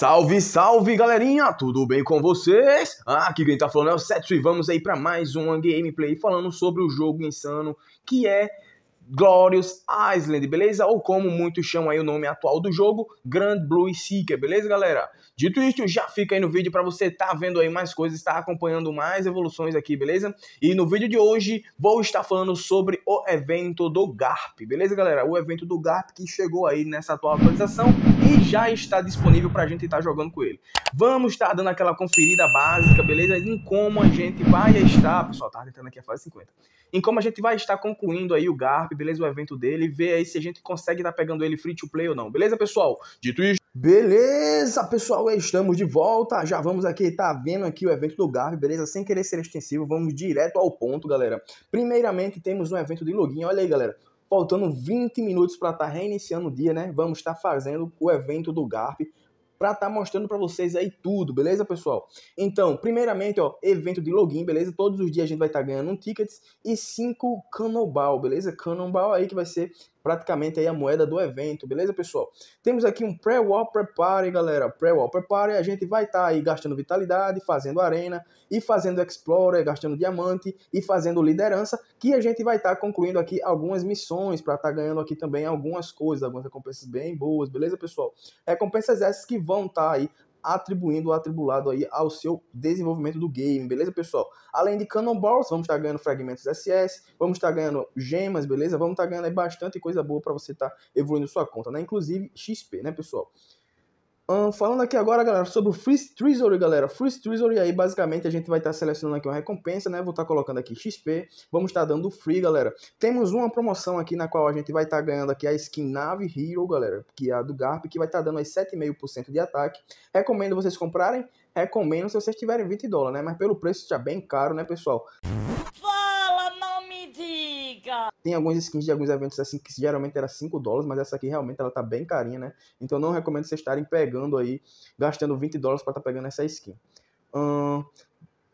Salve, salve galerinha, tudo bem com vocês? Aqui quem tá falando é o Setsu e vamos aí para mais um gameplay falando sobre o jogo insano que é Glorious Island, beleza? Ou como muitos chamam aí o nome atual do jogo, Grand Blue Seeker, beleza, galera? Dito isto, já fica aí no vídeo para você estar tá vendo aí mais coisas, estar tá acompanhando mais evoluções aqui, beleza? E no vídeo de hoje vou estar falando sobre o evento do GARP, beleza, galera? O evento do GARP que chegou aí nessa atual atualização e já está disponível para a gente estar tá jogando com ele. Vamos estar tá dando aquela conferida básica, beleza? Em como a gente vai estar, pessoal, tá tentando aqui a fase 50. Em como a gente vai estar concluindo aí o GARP, beleza? O evento dele, e ver aí se a gente consegue estar tá pegando ele free to play ou não. Beleza, pessoal? Dito isso. Beleza, pessoal, estamos de volta. Já vamos aqui, tá vendo aqui o evento do Garve, beleza? Sem querer ser extensivo, vamos direto ao ponto, galera. Primeiramente, temos um evento de login. Olha aí, galera faltando 20 minutos para estar tá reiniciando o dia, né? Vamos estar tá fazendo o evento do GARP para estar tá mostrando para vocês aí tudo, beleza, pessoal? Então, primeiramente, ó, evento de login, beleza? Todos os dias a gente vai estar tá ganhando um ticket e cinco canobal, beleza? Cannonball aí que vai ser praticamente aí a moeda do evento, beleza, pessoal? Temos aqui um pré-war prepare, galera, pré-war prepare, a gente vai estar tá aí gastando vitalidade, fazendo arena e fazendo explorer, gastando diamante e fazendo liderança, que a gente vai estar tá concluindo aqui algumas missões para estar tá ganhando aqui também algumas coisas, algumas recompensas bem boas, beleza, pessoal? Recompensas essas que vão estar tá aí atribuindo o atribulado aí ao seu desenvolvimento do game, beleza, pessoal? Além de Cannonballs, vamos estar tá ganhando fragmentos SS, vamos estar tá ganhando gemas, beleza? Vamos estar tá ganhando aí bastante coisa boa para você estar tá evoluindo sua conta, né? Inclusive XP, né, pessoal? Um, falando aqui agora, galera, sobre o Free Treasury, galera. Free Treasury aí, basicamente, a gente vai estar tá selecionando aqui uma recompensa, né? Vou estar tá colocando aqui XP, vamos estar tá dando free, galera. Temos uma promoção aqui na qual a gente vai estar tá ganhando aqui a skin Nave Hero, galera, que é a do Garp, que vai estar tá dando aí 7,5% de ataque. Recomendo vocês comprarem, recomendo se vocês tiverem 20 dólares, né? Mas pelo preço já bem caro, né, pessoal? Tem algumas skins de alguns eventos assim que geralmente era 5 dólares, mas essa aqui realmente ela tá bem carinha, né? Então não recomendo vocês estarem pegando aí, gastando 20 dólares para estar tá pegando essa skin. Hum,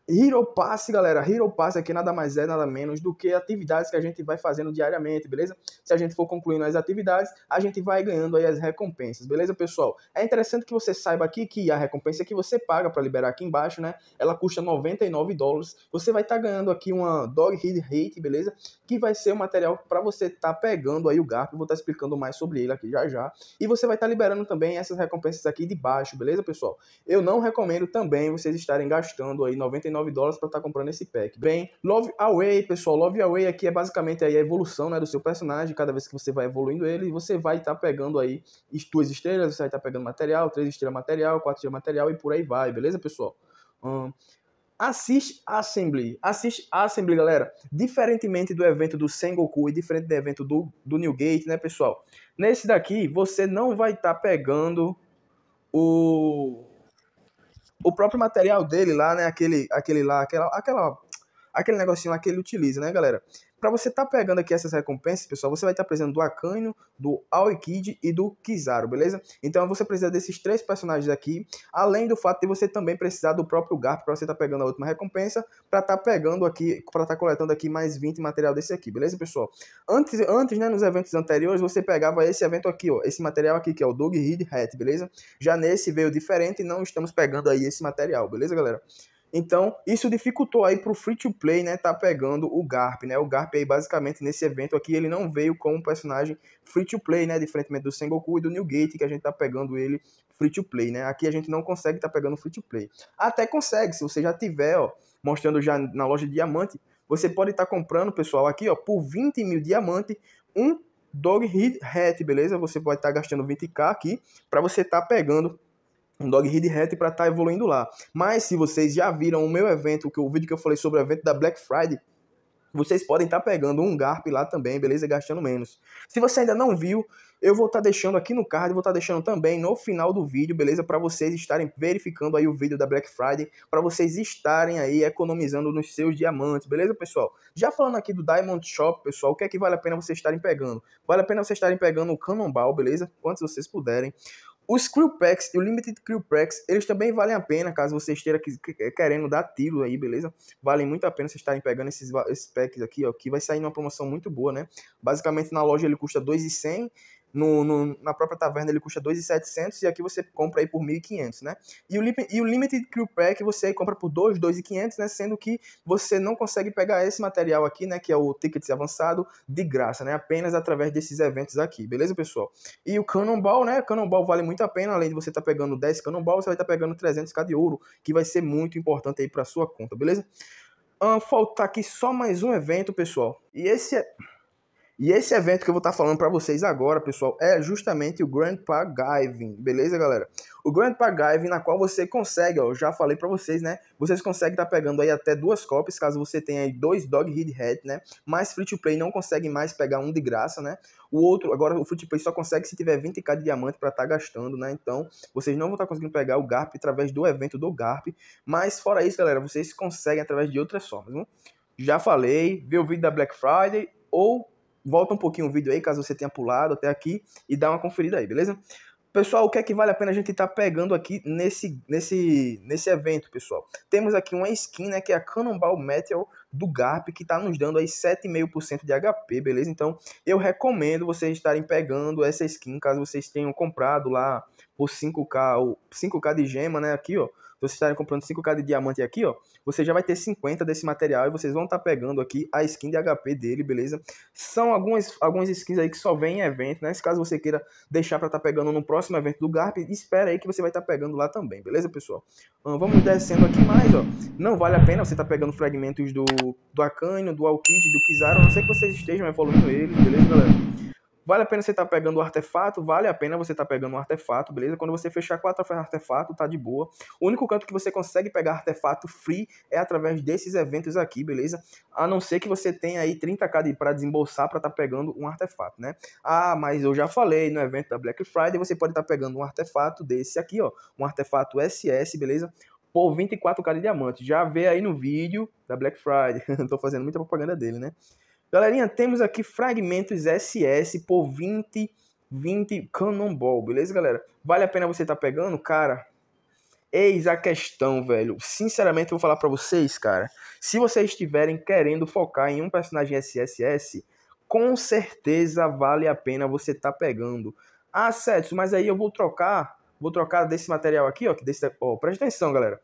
Hero Pass, galera, Hero Pass aqui nada mais é, nada menos do que atividades que a gente vai fazendo diariamente, beleza? Se a gente for concluindo as atividades, a gente vai ganhando aí as recompensas, beleza, pessoal? É interessante que você saiba aqui que a recompensa que você paga para liberar aqui embaixo, né? Ela custa 99 dólares. Você vai estar tá ganhando aqui uma Dog Head Hate, beleza? Que vai ser o um material para você estar tá pegando aí o garfo. vou estar tá explicando mais sobre ele aqui já já. E você vai estar tá liberando também essas recompensas aqui de baixo, beleza, pessoal? Eu não recomendo também vocês estarem gastando aí 99 99 dólares para estar tá comprando esse pack. Bem, Love Away, pessoal, Love Away aqui é basicamente aí a evolução né, do seu personagem, cada vez que você vai evoluindo ele, você vai estar tá pegando aí duas estrelas, você vai estar tá pegando material, três estrelas material, quatro estrelas material e por aí vai, beleza, pessoal? Hum, Assiste Assembly. Assiste Assembly, galera. Diferentemente do evento do Sengoku e diferente do evento do, do Newgate, né, pessoal? Nesse daqui, você não vai estar tá pegando o o próprio material dele lá, né? Aquele, aquele lá, aquela, aquela, aquele negocinho lá que ele utiliza, né, galera? Para você estar tá pegando aqui essas recompensas, pessoal, você vai estar tá precisando do Acanho, do Aoikid e do Kizaru, beleza? Então você precisa desses três personagens aqui, além do fato de você também precisar do próprio Garp para você estar tá pegando a última recompensa, para estar tá pegando aqui, para estar tá coletando aqui mais 20 material desse aqui, beleza, pessoal? Antes, antes, né, nos eventos anteriores, você pegava esse evento aqui, ó, esse material aqui, que é o Dog Head Hat, beleza? Já nesse veio diferente e não estamos pegando aí esse material, beleza, galera? Então, isso dificultou aí para o free to play, né, tá pegando o Garp, né? O Garp aí basicamente nesse evento aqui, ele não veio como personagem free to play, né, diferentemente do Sengoku e do New Gate que a gente tá pegando ele free to play, né? Aqui a gente não consegue tá pegando free to play. Até consegue, se você já tiver, ó, mostrando já na loja de diamante, você pode estar tá comprando, pessoal, aqui, ó, por 20 mil diamante, um Dog Head, beleza? Você pode estar tá gastando 20k aqui para você estar tá pegando um dog head hat para estar tá evoluindo lá. Mas se vocês já viram o meu evento, que o vídeo que eu falei sobre o evento da Black Friday, vocês podem estar tá pegando um Garp lá também, beleza? Gastando menos. Se você ainda não viu, eu vou estar tá deixando aqui no card, vou estar tá deixando também no final do vídeo, beleza? Para vocês estarem verificando aí o vídeo da Black Friday, para vocês estarem aí economizando nos seus diamantes, beleza, pessoal? Já falando aqui do Diamond Shop, pessoal, o que é que vale a pena vocês estarem pegando? Vale a pena vocês estarem pegando o Cannonball, beleza? Quantos vocês puderem. Os crew packs e o limited crew packs, eles também valem a pena, caso você esteja querendo dar tiro aí, beleza? Valem muito a pena vocês estarem pegando esses, esses packs aqui, ó, que vai sair numa promoção muito boa, né? Basicamente na loja ele custa 2,100 no, no, na própria taverna ele custa 2,700 e aqui você compra aí por 1.500, né? E o, e o Limited Crew Pack você compra por 2, 2,500, né? Sendo que você não consegue pegar esse material aqui, né? Que é o Tickets Avançado, de graça, né? Apenas através desses eventos aqui, beleza, pessoal? E o Cannonball, né? Cannonball vale muito a pena, além de você estar tá pegando 10 Cannonball, você vai estar tá pegando 300k de ouro, que vai ser muito importante aí para sua conta, beleza? faltar aqui só mais um evento, pessoal. E esse é... E esse evento que eu vou estar tá falando para vocês agora, pessoal, é justamente o Grandpa Giving, beleza, galera? O Grandpa Giving, na qual você consegue, ó, eu já falei para vocês, né? Vocês conseguem estar tá pegando aí até duas cópias, caso você tenha aí dois Dog Head Head, né? Mas Free to Play não consegue mais pegar um de graça, né? O outro, agora o Free to Play só consegue se tiver 20k de diamante para estar tá gastando, né? Então, vocês não vão estar conseguindo pegar o GARP através do evento do GARP, mas fora isso, galera, vocês conseguem através de outras formas, né? Já falei, ver o vídeo da Black Friday ou volta um pouquinho o vídeo aí, caso você tenha pulado até aqui, e dá uma conferida aí, beleza? Pessoal, o que é que vale a pena a gente estar tá pegando aqui nesse, nesse, nesse evento, pessoal? Temos aqui uma skin, né, que é a Cannonball Metal do GARP, que está nos dando aí 7,5% de HP, beleza? Então, eu recomendo vocês estarem pegando essa skin, caso vocês tenham comprado lá por 5k, ou 5k de gema, né, aqui, ó. Se vocês estarem comprando 5k de diamante aqui, ó, você já vai ter 50 desse material e vocês vão estar tá pegando aqui a skin de HP dele, beleza? São algumas, algumas skins aí que só vem em evento, né? Se caso você queira deixar para estar tá pegando no próximo evento do Garp, espera aí que você vai estar tá pegando lá também, beleza, pessoal? Vamos descendo aqui mais, ó. Não vale a pena você estar tá pegando fragmentos do do, do do Alkid, do Kizaru, não sei que vocês estejam evoluindo eles, beleza, galera? Vale a pena você estar tá pegando o artefato? Vale a pena você estar tá pegando o artefato, beleza? Quando você fechar quatro artefatos, tá de boa. O único canto que você consegue pegar artefato free é através desses eventos aqui, beleza? A não ser que você tenha aí 30k de para desembolsar para estar tá pegando um artefato, né? Ah, mas eu já falei no evento da Black Friday, você pode estar tá pegando um artefato desse aqui, ó. Um artefato SS, beleza? por 24k de diamante. Já vê aí no vídeo da Black Friday. Estou fazendo muita propaganda dele, né? Galerinha, temos aqui fragmentos SS por 20, 20 Cannonball, beleza, galera? Vale a pena você estar tá pegando, cara? Eis a questão, velho. Sinceramente, eu vou falar para vocês, cara. Se vocês estiverem querendo focar em um personagem SSS, com certeza vale a pena você estar tá pegando. Ah, Setsu, mas aí eu vou trocar Vou trocar desse material aqui, ó, que desse, ó, presta atenção, galera.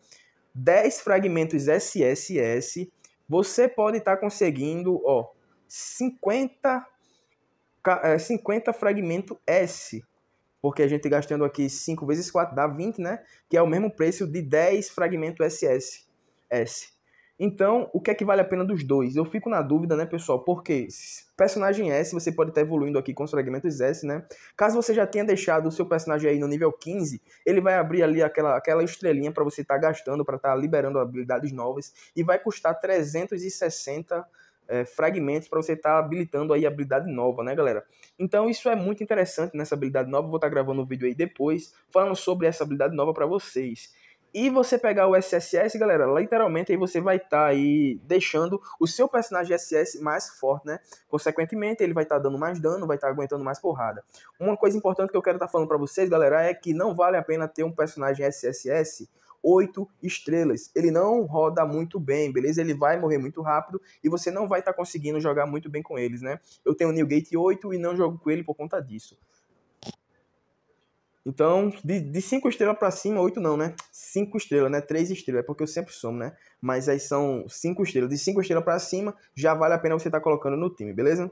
10 fragmentos SSS, você pode estar tá conseguindo, ó, 50 50 fragmentos S, porque a gente gastando aqui 5 vezes 4 dá 20, né? Que é o mesmo preço de 10 fragmentos SSS. Então, o que é que vale a pena dos dois? Eu fico na dúvida, né, pessoal? Porque personagem S, você pode estar evoluindo aqui com os fragmentos S, né? Caso você já tenha deixado o seu personagem aí no nível 15, ele vai abrir ali aquela, aquela estrelinha para você estar tá gastando, para estar tá liberando habilidades novas, e vai custar 360 é, eh, fragmentos para você estar tá habilitando aí habilidade nova, né, galera? Então isso é muito interessante nessa habilidade nova. Vou estar tá gravando um vídeo aí depois falando sobre essa habilidade nova para vocês. E você pegar o SSS, galera, literalmente aí você vai estar tá aí deixando o seu personagem SS mais forte, né? Consequentemente, ele vai estar tá dando mais dano, vai estar tá aguentando mais porrada. Uma coisa importante que eu quero estar tá falando para vocês, galera, é que não vale a pena ter um personagem SSS 8 estrelas. Ele não roda muito bem, beleza? Ele vai morrer muito rápido e você não vai estar tá conseguindo jogar muito bem com eles, né? Eu tenho o Newgate 8 e não jogo com ele por conta disso. Então, de, de cinco estrelas para cima, oito não, né? Cinco estrelas, né? Três estrelas, é porque eu sempre somo, né? Mas aí são cinco estrelas. De cinco estrelas para cima, já vale a pena você estar tá colocando no time, beleza?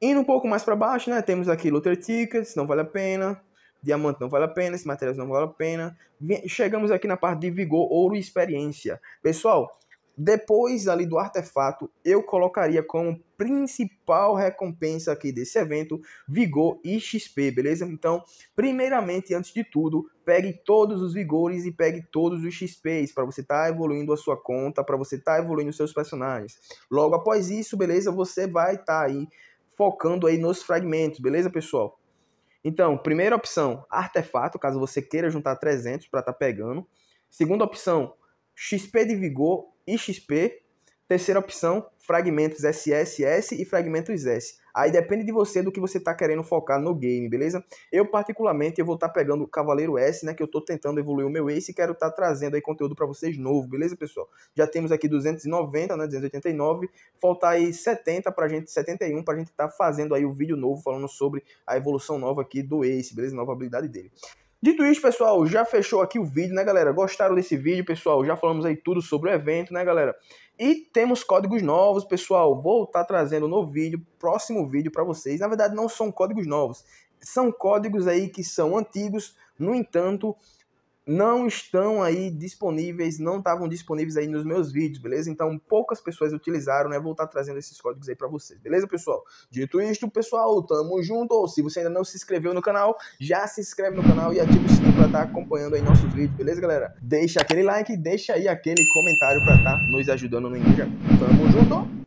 Indo um pouco mais para baixo, né? Temos aqui Luther Tickets, não vale a pena. Diamante não vale a pena, esses materiais não vale a pena. Chegamos aqui na parte de vigor, ouro e experiência. Pessoal, depois ali do artefato, eu colocaria como principal recompensa aqui desse evento vigor e XP, beleza? Então, primeiramente, antes de tudo, pegue todos os vigores e pegue todos os XPs para você estar tá evoluindo a sua conta, para você estar tá evoluindo os seus personagens. Logo após isso, beleza? Você vai estar tá aí focando aí nos fragmentos, beleza, pessoal? Então, primeira opção, artefato, caso você queira juntar 300 para estar pegando. Segunda opção, XP de vigor XP. Terceira opção, fragmentos SSS e fragmentos S. Aí depende de você do que você está querendo focar no game, beleza? Eu, particularmente, eu vou estar tá pegando o Cavaleiro S, né? Que eu estou tentando evoluir o meu Ace e quero estar tá trazendo aí conteúdo para vocês novo, beleza, pessoal? Já temos aqui 290, né? 289. faltar aí 70 pra gente, 71 pra gente estar tá fazendo aí o vídeo novo falando sobre a evolução nova aqui do Ace, beleza? Nova habilidade dele. Dito isso, pessoal, já fechou aqui o vídeo, né, galera? Gostaram desse vídeo, pessoal? Já falamos aí tudo sobre o evento, né, galera? E temos códigos novos, pessoal. Vou estar tá trazendo no vídeo, próximo vídeo para vocês. Na verdade, não são códigos novos. São códigos aí que são antigos, no entanto, não estão aí disponíveis, não estavam disponíveis aí nos meus vídeos, beleza? Então poucas pessoas utilizaram, né? Vou estar tá trazendo esses códigos aí para vocês, beleza, pessoal? Dito isto, pessoal, tamo junto. Ou se você ainda não se inscreveu no canal, já se inscreve no canal e ativa o sininho para estar tá acompanhando aí nossos vídeos, beleza, galera? Deixa aquele like, deixa aí aquele comentário para estar tá nos ajudando no engajamento. Tamo junto.